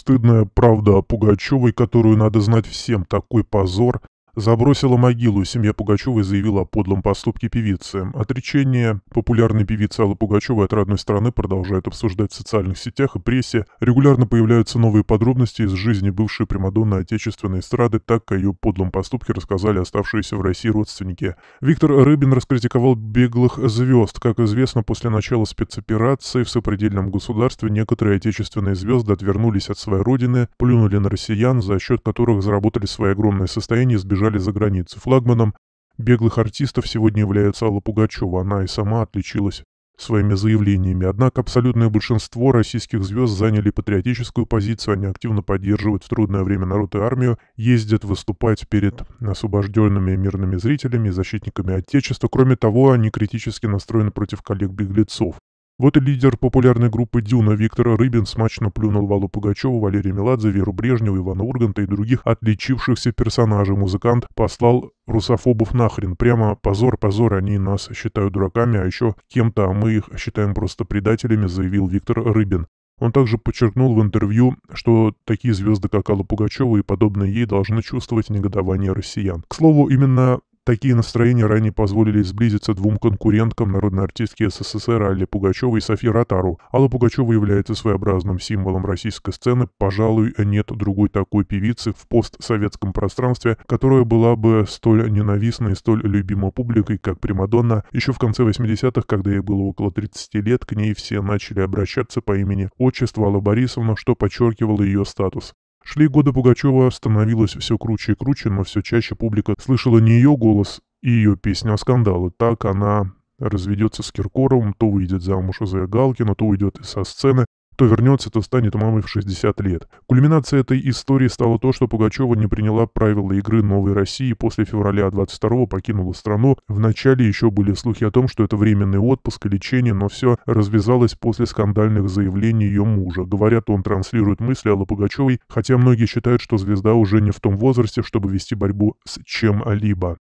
Стыдная правда о Пугачевой, которую надо знать всем, такой позор, Забросила могилу, семья Пугачевой заявила о подлом поступке певицы. Отречение популярной певицы Аллы Пугачевой от родной страны продолжают обсуждать в социальных сетях и прессе. Регулярно появляются новые подробности из жизни бывшей Примадонны отечественной эстрады, так о ее подлом поступке рассказали оставшиеся в России родственники. Виктор Рыбин раскритиковал «Беглых звезд». Как известно, после начала спецоперации в сопредельном государстве некоторые отечественные звезды отвернулись от своей родины, плюнули на россиян, за счет которых заработали свои огромные состояния и сбежали уезжали за границу. Флагманом беглых артистов сегодня является Алла Пугачева. Она и сама отличилась своими заявлениями. Однако абсолютное большинство российских звезд заняли патриотическую позицию, они активно поддерживают в трудное время народ и армию, ездят выступать перед освобожденными мирными зрителями и защитниками Отечества. Кроме того, они критически настроены против коллег-беглецов. Вот и лидер популярной группы «Дюна» Виктора Рыбин смачно плюнул Валу Пугачеву, Валерия Меладзе, Веру Брежневу, Ивана Урганта и других отличившихся персонажей. Музыкант послал русофобов нахрен. Прямо позор, позор, они нас считают дураками, а еще кем-то, а мы их считаем просто предателями, заявил Виктор Рыбин. Он также подчеркнул в интервью, что такие звезды, как Алла Пугачева и подобные ей, должны чувствовать негодование россиян. К слову, именно Такие настроения ранее позволили сблизиться двум конкуренткам народной артистки СССР Алле Пугачевой и Софии Ротару. Алла Пугачева является своеобразным символом российской сцены, пожалуй, нет другой такой певицы в постсоветском пространстве, которая была бы столь ненавистна и столь любима публикой, как Примадонна. Еще в конце 80-х, когда ей было около 30 лет, к ней все начали обращаться по имени отчеству Алла Борисовна, что подчеркивало ее статус. Шли годы Пугачева, становилось все круче и круче, но все чаще публика слышала не ее голос и ее песня о а скандалы. Так она разведется с Киркоровым, то выйдет замуж за Галкина, то уйдет со сцены, кто вернется, то станет мамой в 60 лет. Кульминацией этой истории стало то, что Пугачева не приняла правила игры «Новой России» после февраля 22-го покинула страну. Вначале еще были слухи о том, что это временный отпуск и лечение, но все развязалось после скандальных заявлений ее мужа. Говорят, он транслирует мысли Аллы Пугачевой, хотя многие считают, что звезда уже не в том возрасте, чтобы вести борьбу с чем-либо.